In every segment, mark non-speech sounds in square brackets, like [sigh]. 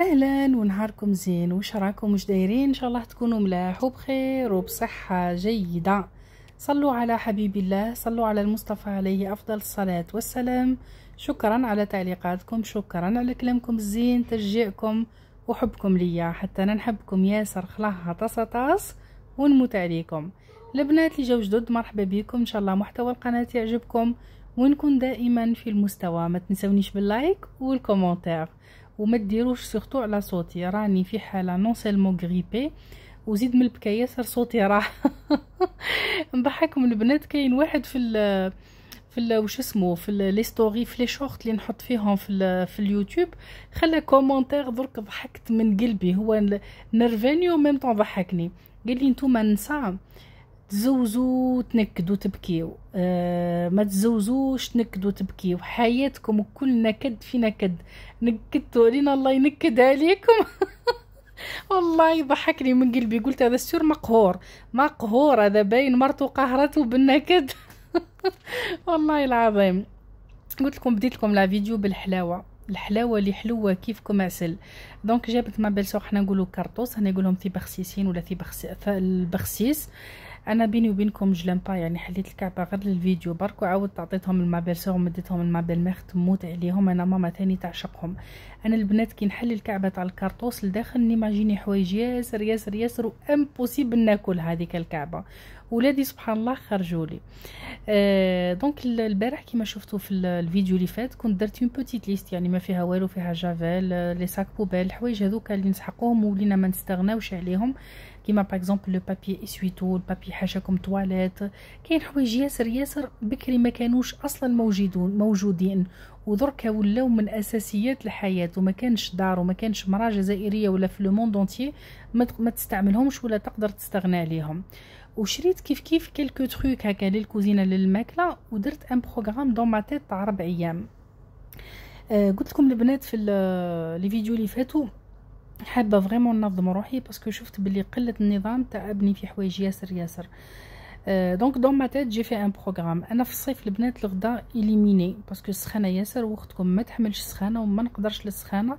اهلا ونهاركم زين وش راكم وش دايرين ان شاء الله تكونوا ملاح وبخير وبصحه جيده صلوا على حبيب الله صلوا على المصطفى عليه افضل الصلاه والسلام شكرا على تعليقاتكم شكرا على كلامكم الزين تشجيعكم وحبكم ليا حتى انا نحبكم ياسر خلاها طاس طاس ونموت عليكم البنات اللي جاو جدد مرحبا بكم ان شاء الله محتوى القناه يعجبكم ونكون دائما في المستوى ما تنسونيش باللايك والكومنتير وما ديروش سورتو على صوتي راني في حاله نون سيلمون غريبي وزيد من البكا ياسر صوتي راح [laughs] نضحككم البنات كاين واحد في الـ في الـ وش اسمه في لي ستوري في لي شورت اللي نحط فيهم في الـ في اليوتيوب خلى كومونتير درك ضحكت من قلبي هو نرفاني وميم طون ضحكني قال لي نتوما نسا تزوزوا تنكدوا تبكيو أه ما تزوزوش تنكدوا تبكيو حياتكم كل نكد في نكد نكدتوا علينا الله ينكد عليكم [laughs] والله يضحكني من قلبي قلت هذا السور مقهور مقهور هذا باين مرته قهرته بالنكد [laughs] والله العظيم قلت لكم بديت لكم لا فيديو بالحلاوه الحلاوه اللي حلوه كيفكم عسل دونك جابت ما بالسوق حنا نقولوا كرطوس هنا يقولهم بخسيسين ولا ثيبخسيس البخسيس انا بيني وبينكم جلمبا يعني حليت الكعبه غير للفيديو برك وعاودت عطيتهم المابيرسون ومديتهم مخت تموت عليهم انا ماما تاني تعشقهم انا البنات كي نحل الكعبه تاع الكارطوس لداخل نيماجيني حوايج ياسر ياسر ياسر وامبوسيبل ناكل هذيك الكعبه ولادي سبحان الله خرجوا لي آه دونك البارح كيما شفتوا في الفيديو اللي فات كنت درت اون بوتيت ليست يعني ما فيها والو فيها جافيل لي ساك بوبيل الحوايج هذوك اللي نسحقوهم ولينا ما نستغناوش عليهم كيما باغ اكزومبل لو بابي اسويتو البابي حاجه كوم تواليت كاين حوايج ياسر ياسر بكري ما كانوش اصلا موجودون موجودين ودركا ولاو من اساسيات الحياه وما كانش دار وما كانش مراه جزائريه ولا في لو موند اونتيي ما تستعملهمش ولا تقدر تستغنى عليهم وشريت كيف كيف كلكو تروك هكا للكوزينه للماكله ودرت ان بروغرام دون ما تاع 4 ايام آه قلت لكم البنات في آه، لي فيديو اللي فاتوا حابه فريمون ننظم روحي باسكو شفت بلي قله النظام تعبني في حوايج ياسر ياسر آه، دونك دون ما تات جي في ان بروغرام انا في الصيف البنات الغدا اليميني باسكو السخانه ياسر وقتكم ما تحملش السخانه وما نقدرش للسخانه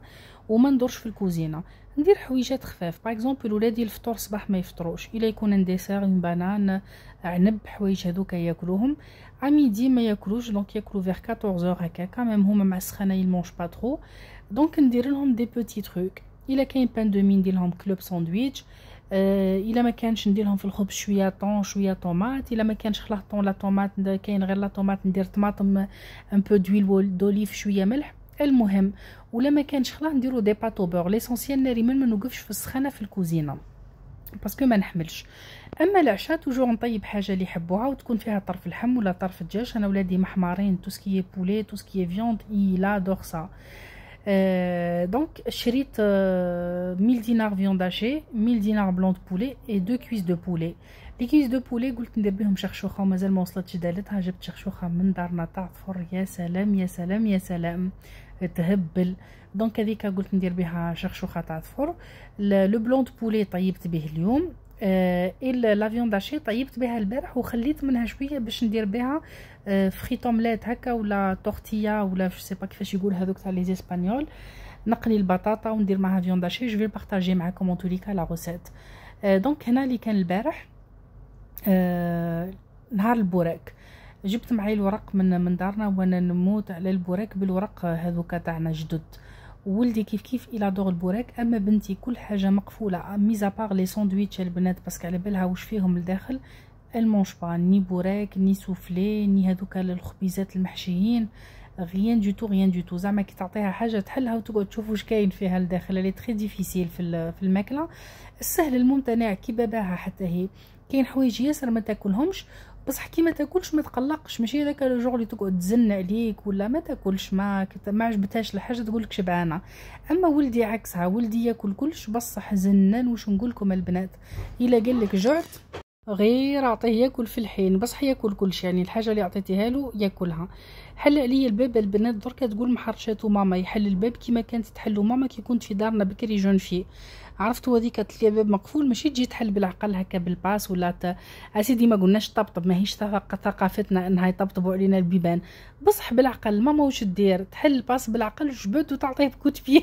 وما ندورش في الكوزينه ندير حويجات خفاف باغ اكزومبل ولادي الفطور صباح ما يفطروش الا يكون ان ديسير اون بانان عنب حوايج هذوك ياكلوهم عميدي ما ياكلوش دونك ياكلو فيغ 14 هكا كامل هما مع السخانه يلمونش با ترو دونك ندير لهم دي بوتي تروك الا كاين باندومي نديرلهم كلوب ساندويتش آه، الا ما كانش لهم في الخبز شويه طون شويه طوماط الا ما كانش طون لا طوماط كاين غير لا طوماط ندير طماطم ان بو دويل دوليف شويه ملح المهم ولا ما كانش خلاص نديرو دي باتو بور ليسونسيال من ما نوقفش في السخانه في الكوزينه باسكو ما نحملش اما العشاء توجور نطيب حاجه اللي يحبوها وتكون فيها طرف اللحم ولا طرف الدجاج انا ولادي محمارين توسكي بولي توسكي فيوند اي لا دور سا Euh, donc, شريت euh, 1000 دينار viandagés, 1000 dinars blanc de poulet et دو كويس de poulet. Les cuisses de poulet, قلت ندبيهم شخشوخة مازال ما وصلتش دالتها جبت شخشوخة من دارنا تاع طفر يا سلام يا سلام يا سلام تهبل دونك هذيك قلت ندير بها شخشوخة تاع طفر لو بلون دو بولي طيبت به اليوم آه لافيون داشي طيبت بها البارح وخليت منها شويه باش ندير بها آه اومليت هكا ولا تورتيا ولا جو سي با كيفاش يقول هذوك تاع لي اسبانيول نقلي البطاطا وندير معها فيون داشي جو في بارطاجي معكم اون توليكا لا روسيت دونك هنا اللي كان البارح آه، نهار البوراك جبت معايا الورق من من دارنا وانا نموت على البوراك بالورق هذوك تاعنا جدد ولدي كيف كيف الى دور البوراك اما بنتي كل حاجه مقفوله ميزا بار لي ساندويتش البنات باسكو على بالها واش فيهم لداخل المونش با ني بوراك ني سوفلي ني هذوك الخبيزات المحشيين غيان دو تو غيان دو تو زعما كي تعطيها حاجه تحلها وتقعد تشوف واش كاين فيها لداخل لي تري ديفيسيل في في الماكله السهل الممتنع كي باباها حتى هي كاين حوايج ياسر ما تاكلهمش بصح كي ما تاكلش ما تقلقش ماشي هذاك الجوغ اللي تقعد تزن عليك ولا ما تاكلش ما ما عجبتهاش الحاجه تقول لك شبعانه اما ولدي عكسها ولدي ياكل كلش بصح زنان واش نقول لكم البنات الا قال لك جعت غير اعطيه ياكل في الحين بصح ياكل كلشي يعني الحاجه اللي عطيتيها له ياكلها حل عليا الباب البنات دركا تقول محرشاتو ماما يحل الباب كيما كانت تحلو ماما كي كنت في دارنا بكري جون في عرفتوا هذيك تلقى باب مقفول ماشي تجي تحل بالعقل هكا بالباس ولا ت... اسيدي ما قلناش طبطب ماهيش ثقافتنا انها يطبطبوا علينا البيبان بصح بالعقل ماما واش دير تحل الباس بالعقل جبد وتعطيه بكوت بيه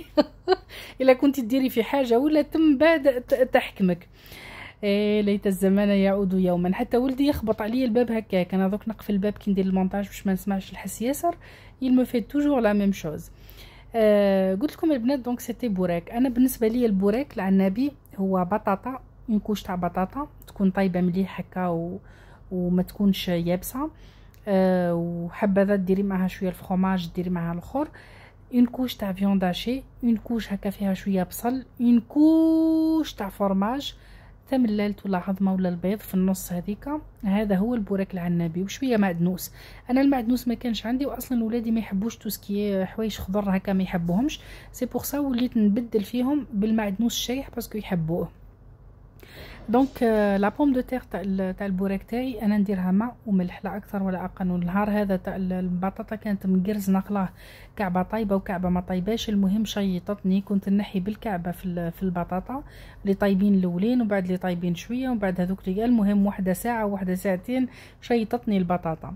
[laughs] الا كنت ديري في حاجه ولا تم بعد تحكمك إيه ليت الزمان يعود يوما حتى ولدي يخبط عليا الباب هكاك انا دوك نقفل الباب كي ندير المونتاج باش ما نسمعش الحس ياسر يل مو في toujours la شوز chose آه، قلت لكم البنات دونك سيتي بوراك انا بالنسبه لي البوراك العنابي هو بطاطا اون كوش تاع بطاطا تكون طايبه مليح هكا و... وما تكونش يابسه آه وحبذا ديري معها شويه الفرماج ديري معها الاخر اون كوش تاع فيونداشي اون كوش هكا فيها شويه بصل اون كوش تاع فرماج تم اللالت ولا عظمه ولا البيض في النص هذيك هذا هو البوراك العنابي وشويه معدنوس انا المعدنوس ما كانش عندي واصلا ولادي ما يحبوش توسكي حوايج خضر هكا ما يحبوهمش سي بور سا وليت نبدل فيهم بالمعدنوس الشايح باسكو يحبوه دونك لا بوم دو تيغ تاع تاع البوريك تاعي انا نديرها ماء وملح لا اكثر ولا اقل والنهار هذا تاع البطاطا كانت مقرز ناقلاه كعبه طايبه وكعبه ما طايباش المهم شيطتني كنت نحي بالكعبه في في البطاطا اللي طايبين الاولين وبعد اللي طايبين شويه ومن بعد هذوك المهم وحده ساعه وحده ساعتين شيطتني البطاطا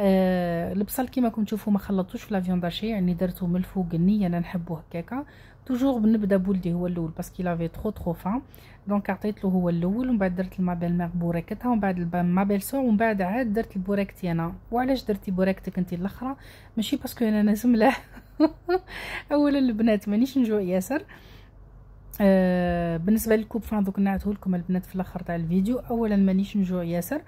آه، البصل كيما راكم تشوفوا ما خلطتوش في فيون باشي يعني درته من الفوق النيه انا نحبو هكاكا توجور بنبدا بولدي هو الاول باسكو لافي ترو ترو فان دونك عطيت له هو الاول ومن بعد درت لما بيل ماغ بوريكتها ومن بعد ما بيل سو ومن بعد عاد درت البوريكتي انا وعلاش درتي بوريكتك انت الاخرى ماشي باسكو انا لازم له [laughs] اولا البنات مانيش نجوع ياسر آه بالنسبه للكوب فان دوك نعته لكم البنات في الاخر تاع الفيديو اولا مانيش نجوع ياسر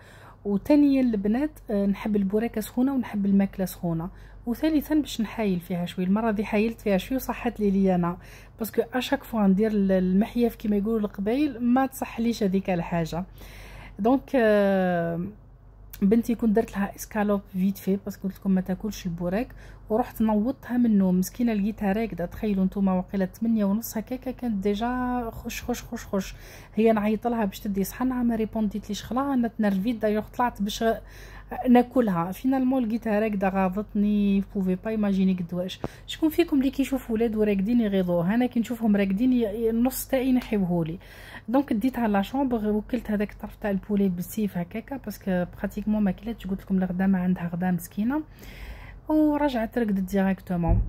وثانيا البنات آه، نحب البوراكه سخونه ونحب الماكله سخونه وثالثا باش نحايل فيها شوي المره دي حايلت فيها شوي وصحت لي ليانا انا باسكو اشاك فوا ندير المحياف كيما يقولوا القبايل ما تصحليش هذيك الحاجه دونك آه بنتي كنت درت لها اسكالوب فيت في باسكو قلت لكم ما تاكلش البوراك ورحت نوضتها من النوم مسكينه لقيتها راكده تخيلوا نتوما وقيله 8 ونص هكاكا كانت ديجا خش خش خش خش هي نعيط لها باش تدي صحنها ما ريبونديتليش خلاص خلاها انا تنرفيت دايوغ طلعت باش ناكلها فينالمون لقيتها راكده غاضتني بوفي با ايماجيني قد واش شكون فيكم اللي كيشوف ولاد وراكدين يغيظوه انا كي نشوفهم راكدين النص تاعي ينحيوهولي دونك ديتها لا شومبر وكلت هذاك الطرف تاع البولي بالسيف هكاكا باسكو براتيكمون ما كلاتش قلت لكم الغدا ما عندها غدا مسكينه ورجعت رقدت ديريكتومون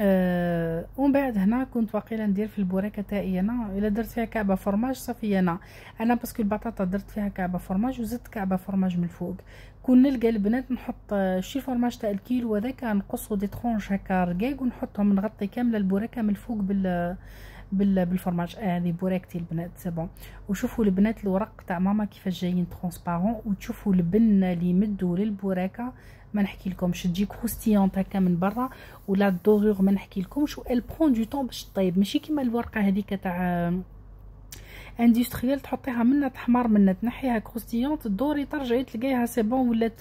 أه ومن بعد هنا كنت واقيلا ندير في البوريكه تاعي انا الا درت فيها كعبه فرماج صافي انا انا باسكو البطاطا درت فيها كعبه فرماج وزدت كعبه فرماج من الفوق كون نلقى البنات نحط آه، شي فرماج تاع الكيلو هذاك نقصو دي طرونج هكا رقاق ونحطهم نغطي كامله البوريكه من الفوق بال آه، بال بالفرماج آه، هذه آه بوريكتي البنات سي بون وشوفوا البنات الورق تاع ماما كيفاش جايين ترونسبارون وتشوفوا البن اللي يمدوا للبوريكه ما نحكي لكمش تجي كروستيونط هكا من برا ولا الدورور ما نحكي لكمش وال البرون دو طون باش طيب ماشي كيما الورقه هذيك تاع اندستريال تحطيها منا تحمر منا تنحيها كروستيون تدوري ترجعي تلقايها سي بون ولات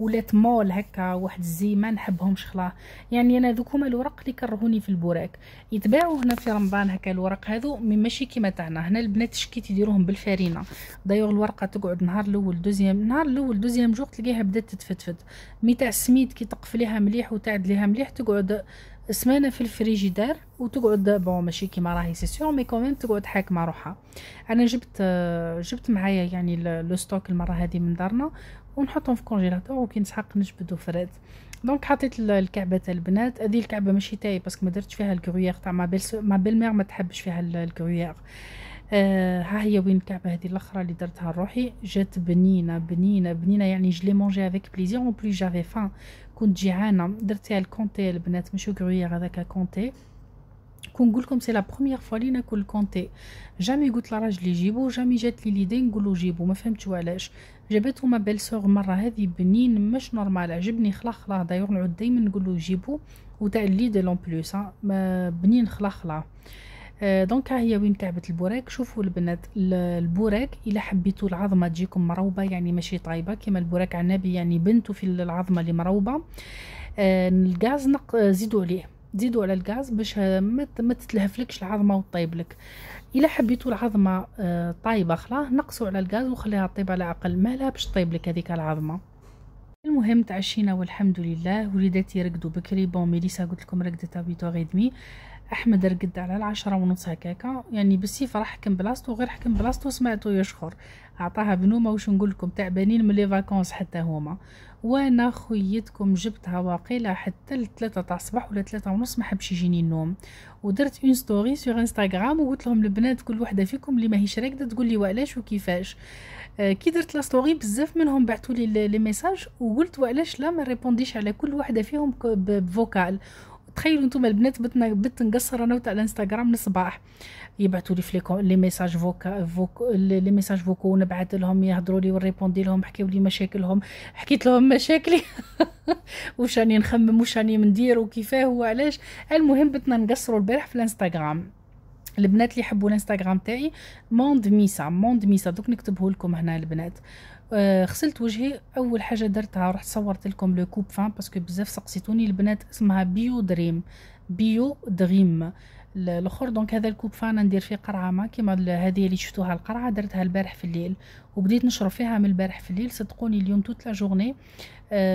ولات مول هكا واحد الزي ما نحبهمش خلاص يعني انا ذوك هما الورق اللي كرهوني في البوراك يتباعوا هنا في رمضان هكا الورق هذو مي ماشي كيما تاعنا هنا البنات شكيت يديروهم بالفرينه دايوغ الورقه تقعد نهار الاول دوزيام نهار الاول دوزيام جوغ تلقاها بدات تتفتفت مي تاع السميد كي تقفليها مليح وتعدليها مليح تقعد سمانه في الفريجيدار وتقعد بون ماشي كيما راهي سي سيغ مي كومين تقعد حاك مع روحها انا جبت آه، جبت معايا يعني لو ستوك المره هذه من دارنا ونحطهم في كونجيلاتور وكي نسحق نجبدو فراد دونك حطيت الكعبه تاع البنات هذه الكعبه ماشي تاعي باسكو ما درتش فيها الكرويير تاع ما بيل ما ما تحبش فيها الكرويير آه ها هي وين الكعبه هذه الاخرى اللي درتها لروحي جات بنينه بنينه بنينه يعني جلي مونجي افيك بليزير اون بلي جافي فان كنت جيعانه درت الكونتي البنات ماشي كرويير هذاك كون نقول لكم سي لا بروميير فوا لي ناكل الكونتي جامي قلت لراجلي جيبو جامي جات لي ليدي نقولو جيبو ما فهمتش علاش جابته ما بيل سوغ مره هذه بنين مش نورمال عجبني خلا خلا دايور نعود دايما نقولو جيبو وتاع لي دي لون بلوس آه، بنين خلا خلا آه، دونك ها هي وين كعبه البوراك شوفوا البنات البوراك الا حبيتوا العظمه تجيكم مروبه يعني ماشي طايبه كما البوراك عنابي يعني بنتو في العظمه اللي مروبه آه، الغاز نق زيدوا عليه زيدوا على الغاز باش ما تتلهفلكش العظمه وطيب لك الا حبيتوا العظمه آه، طايبه خلاص نقصوا على الغاز وخليها طيب على اقل مالها باش طيب لك هذيك العظمه المهم تعشينا والحمد لله وليداتي رقدوا بكري بون ميليسا قلت لكم رقدت ابيتو غيدمي احمد رقد على العشرة ونص هكاكا يعني بالسيف راح حكم بلاصتو غير حكم بلاصتو سمعتو يشخر عطاها بنومة واش نقول لكم تعبانين من لي فاكونس حتى هما وانا خويتكم جبتها واقيلا حتى لثلاثة تاع الصباح ولا ثلاثة ونص ما حبش يجيني النوم ودرت اون ستوري سوغ انستغرام وقلت لهم البنات كل وحده فيكم اللي ماهيش راقده تقول لي وعلاش وكيفاش آه، كي درت لا ستوري بزاف منهم بعثوا لي لي ميساج وقلت وعلاش لا ما ريبونديش على كل وحده فيهم بفوكال تخيلوا نتوما البنات بت نقصر انا على انستغرام الصباح يبعثوا لي فليكو لي ميساج فوكا فوك لي ميساج فوكو ونبعث لهم يهضروا لي ونريبوندي لهم حكيو لي مشاكلهم حكيت لهم مشاكلي [laughs] واش راني نخمم واش راني ندير وكيفاه وعلاش المهم بتنا نقصروا البارح في الانستغرام البنات اللي يحبوا الانستغرام تاعي موند ميسا موند ميسا دوك نكتبه لكم هنا البنات آه غسلت وجهي اول حاجه درتها رحت صورت لكم لو كوب فان باسكو بزاف سقسيتوني البنات اسمها بيو دريم بيو دريم الاخر دونك هذا الكوب فانا ندير فيه قرعه ما كيما هذه اللي شفتوها القرعه درتها البارح في الليل وبديت نشرب فيها من البارح في الليل صدقوني اليوم توت لا جورني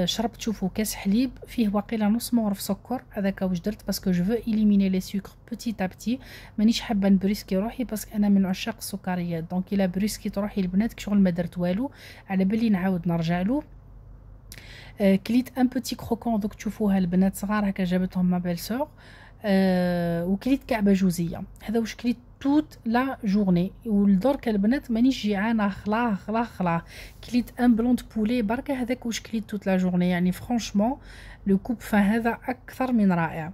شربت شوفوا كاس حليب فيه واقيلا نص مغرف سكر هذاك واش درت باسكو جو فو اليميني لي سكر بوتي تابتي بوتي مانيش حابه نبريسكي روحي باسكو انا من عشاق السكريات دونك الا بريسكيت روحي البنات شغل ما درت والو على بالي نعاود نرجع له آه، كليت ان بوتي كروكون دوك تشوفوها البنات صغار هكا جابتهم ما بيل سور آه وكليت كعبه جوزيه هذا واش كليت توت لا جورني ولدرك البنات مانيش جيعانه خلا خلا خلا كليت ان بلوند بولي برك هذاك واش كليت توت لا جورني يعني فرانشمون لو كوب فان هذا اكثر من رائع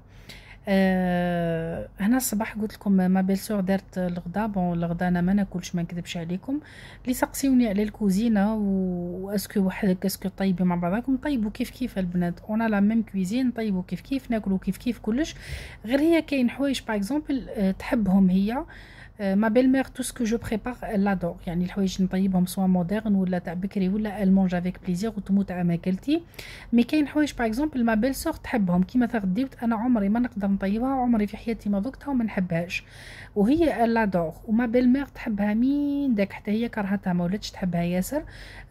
آه هنا الصباح قلت لكم ما بيل سور دارت الغدا بون الغدا انا ما ناكلش ما نكذبش عليكم اللي سقسيوني على الكوزينه واسكو وحدك اسكو طيبي مع بعضكم طيبوا كيف كيف البنات اون لا ميم كويزين طيبوا كيف كيف ناكلوا كيف كيف كلش غير هي كاين حوايج باغ اكزومبل آه، تحبهم هي ما بيل ميغ تو سكو جو بريبار دور يعني الحوايج نطيبهم سوا مودرن ولا تاع بكري ولا المونج افيك بليزير وتموت على ماكلتي مي كاين حوايج باغ اكزومبل ما بيل سور تحبهم كيما تغدي انا عمري ما نقدر نطيبها عمري في حياتي ما ذقتها وما نحبهاش وهي دور وما بيل ميغ تحبها مين داك حتى هي كرهتها ما ولاتش تحبها ياسر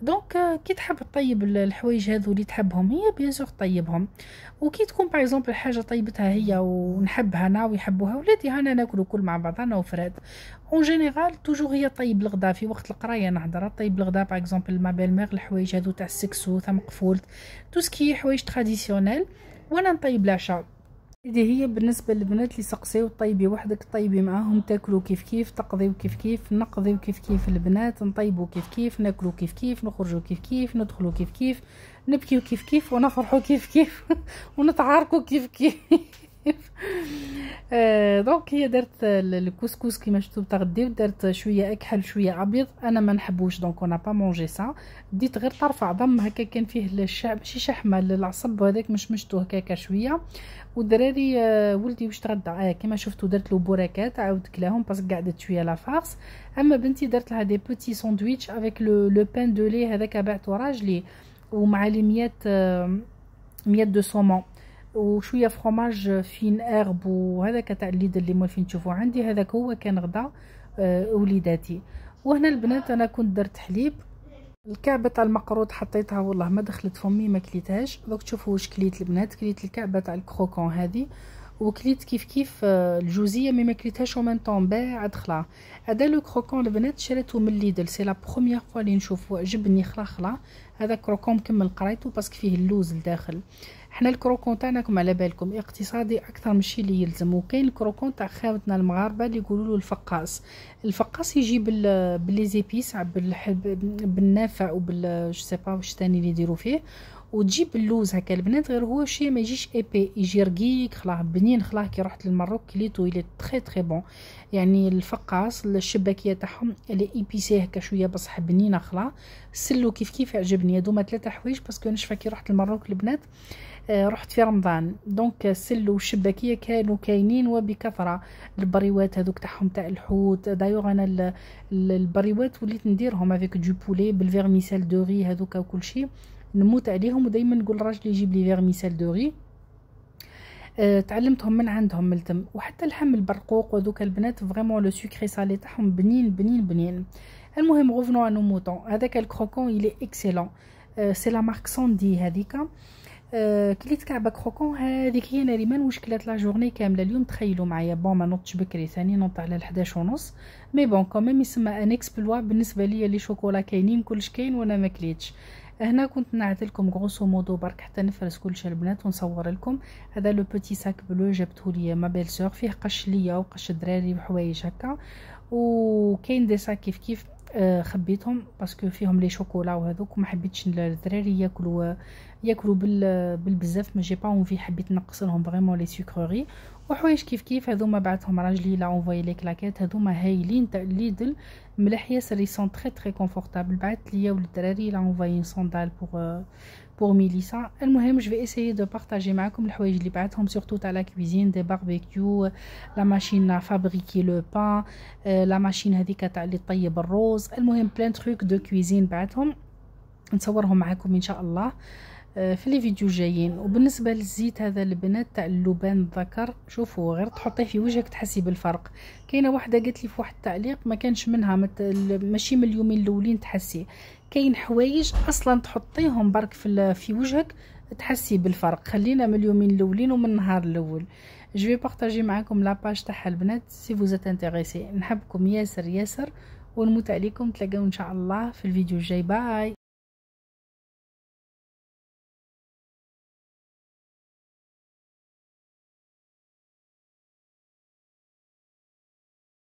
دونك كي تحب تطيب الحوايج هذو اللي تحبهم هي بيان سور طيبهم وكي تكون باغ اكزومبل حاجه طيبتها هي ونحبها انا ويحبوها ولادي هانا ناكلو كل مع بعضنا وفراد اون جينيرال توجور هي طيب الغدا في وقت القرايه نهضر طيب الغدا باغ اكزومبل ما ميغ الحوايج هادو تاع السكسو ثم قفولت تو سكي حوايج تراديسيونيل وانا نطيب العشاء هذه هي بالنسبة للبنات اللي سقسيو طيبي وحدك طيبي معاهم تاكلوا كيف كيف تقضيو كيف كيف نقضيو كيف كيف البنات نطيبو كيف كيف ناكلو كيف كيف نخرجو كيف كيف ندخلو كيف كيف نبكيو كيف كيف ونفرحو كيف كيف [laughs] ونتعاركو كيف كيف [laughs] آه، دونك هي دارت الكسكس كيما شفتو تغدي ودارت شويه اكحل شويه ابيض انا ما نحبوش دونك انا با مونجي سا ديت غير طرف عظم هكا كان فيه الشعب ماشي شحمه العصب مش مشمشتو هكاك شويه ودراري آه، ولدي واش تغدى آه كيما شفتو درت له بوراكات عاود كلاهم باسكو قعدت شويه لا فارس اما بنتي درت لها دي بوتي ساندويتش افيك لو لو بان دو لي هذاك بعتو راجلي ومع لي ميات آه، ميات دو سومون وشويه فرماج فين ارب وهذاك تاع الليد اللي مولفين تشوفوا عندي هذاك هو كان غدا آه، وليداتي وهنا البنات انا كنت درت حليب الكعبه تاع المقروط حطيتها والله ما دخلت فمي ما كليتهاش دوك تشوفوا واش كليت البنات كليت الكعبه تاع الكروكون هذه وكليت كيف كيف آه، الجوزيه مي ما كليتهاش ومن طون باع خلا هذا لو كروكون البنات شريته من ليدل سي لا بروميير فوا اللي نشوفه عجبني خلا خلا هذا كروكون كمل قريته باسكو فيه اللوز لداخل حنا الكروكون تاعنا كما على بالكم اقتصادي اكثر من الشيء اللي يلزم وكاين الكروكون تاع خاوتنا المغاربه اللي يقولوا له الفقاص الفقاص يجي بال بالحب بالنافع وبال جو سي با واش ثاني اللي يديروا فيه وتجيب اللوز هكا البنات غير هو شي ما يجيش ايبي يجي رقيق خلاه بنين خلاه كي رحت للمروك كليتو الى تري تري بون يعني الفقاص الشباكيه تاعهم اللي ايبيسي هكا شويه بصح بنينه خلاه سلو كيف كيف عجبني هذوما ثلاثه حوايج باسكو نشفى كي رحت للمروك البنات آه، رحت في رمضان دونك السلو الشباكيه كانوا كاينين وبكثره البريوات هذوك تاعهم تاع الحوت دايوغ انا البريوات وليت نديرهم افيك دو بولي بالفيرميسال دو ري هذوك وكل شيء نموت عليهم ودايما نقول الراجل يجيب لي فيرميسال دو ري أه تعلمتهم من عندهم من التم وحتى اللحم البرقوق وذوك البنات فريمون لو سوكري سالي تاعهم بنين بنين بنين المهم غوفنو انو موطون هذاك الكروكون الي اكسيلون أه سي لا مارك سوندي هذيك أه كليت كعبه كروكون هذيك هي ناريمان واش كلات لا جورني كامله اليوم تخيلوا معايا بون ما نوضتش بكري ثاني نوض على 11 ونص مي بون كوميم يسمى ان اكسبلوا بالنسبه ليا لي شوكولا كاينين كلش كاين وانا ما كليتش هنا كنت نعت لكم مودو برك حتى كل كلشي البنات ونصور لكم هذا لو بوتي ساك بلو جبته لي ما بيل سور فيه قش ليا وقش الدراري وحوايج هكا وكاين دي ساك كيف كيف آه، خبيتهم باسكو فيهم لي شوكولا وهذوك ما حبيتش الدراري ياكلوا ياكلوا بالبزاف ما جي با اونفي حبيت نقص لهم فريمون لي سوكري وحوايج كيف كيف هذوما بعتهم راجلي لا اونفوي لي كلاكيت هذوما هايلين تاع ليدل ملاح ياسر سون تري تري كونفورتابل بعث ليا وللدراري لا اونفوي صوندال بوغ بوغ ميليسا المهم جو في اسيي دو بارطاجي معكم الحوايج اللي بعتهم سورتو تاع لا كويزين دي باربيكيو لا ماشين فابريكي لو بان لا ماشين هذيك تاع اللي طيب الروز المهم بلان تروك دو كويزين بعتهم نصورهم معكم ان شاء الله آه، في لي فيديو جايين وبالنسبه للزيت هذا البنات تاع اللبان الذكر شوفوا غير تحطيه في وجهك تحسي بالفرق كاينه واحده قالت لي في واحد التعليق ما كانش منها مت... ماشي من اليومين الاولين تحسي كاين حوايج اصلا تحطيهم برك في ال... في وجهك تحسي بالفرق خلينا من اليومين الاولين ومن النهار الاول جو بارطاجي معاكم لاباج تاعها البنات سي فوز انتريسي نحبكم ياسر ياسر ونموت عليكم تلاقاو ان شاء الله في الفيديو الجاي باي